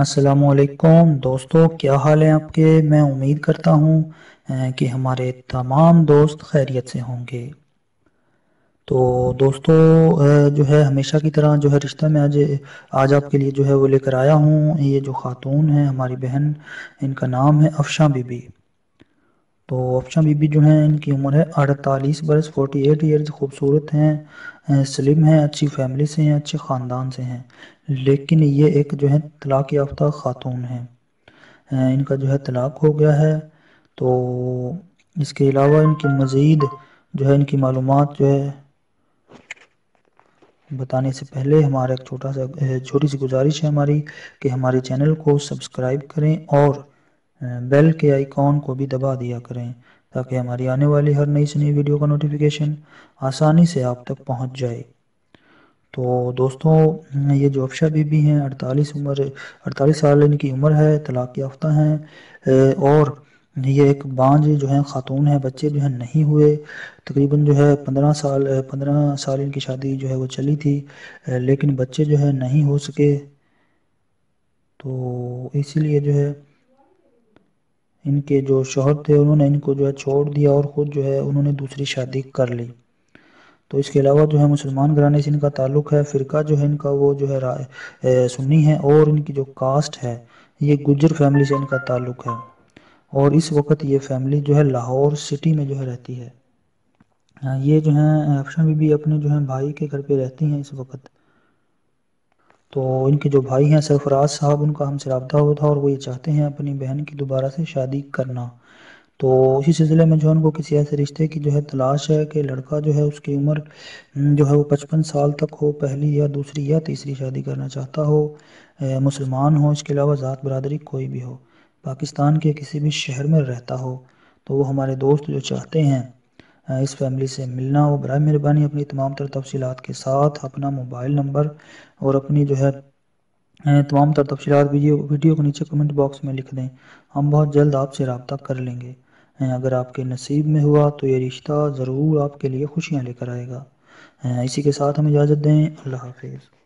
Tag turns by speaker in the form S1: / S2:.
S1: असलकुम दोस्तों क्या हाल है आपके मैं उम्मीद करता हूँ कि हमारे तमाम दोस्त खैरियत से होंगे तो दोस्तों जो है हमेशा की तरह जो है रिश्ता में आज आज आपके लिए जो है वो लेकर आया हूँ ये जो खातून है हमारी बहन इनका नाम है अफशा बीबी तो ऑप्शन बीबी जो हैं इनकी उम्र है अड़तालीस बरस फोर्टी एट ईयर्स खूबसूरत हैं स्लिम हैं अच्छी फैमिली से हैं अच्छे ख़ानदान से हैं लेकिन ये एक जो है तलाक़ याफ्ता ख़ातून हैं इनका जो है तलाक़ हो गया है तो इसके अलावा इनकी मज़ीद जो है इनकी मालूम जो है बताने से पहले हमारा एक छोटा सा छोटी सी गुजारिश है हमारी कि हमारे चैनल को सब्सक्राइब करें और बेल अं, के आइकॉन को भी दबा दिया करें ताकि हमारी आने वाली हर नई से नई वीडियो का नोटिफिकेशन आसानी से आप तक पहुंच जाए तो दोस्तों ये जो अफशा बीबी हैं 48 उम्र 48 साल इनकी उम्र है तलाक याफ्ता हैं और ये एक बांझ जो है ख़ातून है बच्चे जो है नहीं हुए तकरीबन जो है पंद्रह साल पंद्रह साल इनकी शादी जो है वो चली थी लेकिन बच्चे जो है नहीं हो सके तो इसीलिए जो है इनके जो शोहर थे उन्होंने इनको जो है छोड़ दिया और ख़ुद जो है उन्होंने दूसरी शादी कर ली तो इसके अलावा जो है मुसलमान घराने से इनका ताल्लुक़ है फ़िरका जो है इनका वो जो है सुन्नी है और इनकी जो कास्ट है ये गुजर फैमिली से इनका ताल्लुक़ है और इस वक्त ये फैमिली जो है लाहौर सिटी में जो है रहती है हाँ, ये जो है अफशा बीबी अपने जो है भाई के घर पे रहती हैं इस वक्त तो इनके जो भाई हैं सरफराज साहब उनका हमसे रबता हुआ था और वो ये चाहते हैं अपनी बहन की दोबारा से शादी करना तो इसी सिलसिले में जो है उनको किसी ऐसे रिश्ते की जो है तलाश है कि लड़का जो है उसकी उम्र जो है वो पचपन साल तक हो पहली या दूसरी या तीसरी शादी करना चाहता हो मुसलमान हो इसके अलावा ज़ात बरदरी कोई भी हो पाकिस्तान के किसी भी शहर में रहता हो तो वो हमारे दोस्त जो चाहते हैं इस फैमिली से मिलना हो बर मेहरबानी अपनी तमाम तर तफसी के साथ अपना मोबाइल नंबर और अपनी जो है तमाम तर तफसी वीडियो वीडियो को नीचे कमेंट बॉक्स में लिख दें हम बहुत जल्द आपसे रबता कर लेंगे अगर आपके नसीब में हुआ तो ये रिश्ता ज़रूर आपके लिए खुशियाँ लेकर आएगा इसी के साथ हम इजाज़त दें अल्लाह हाफिज़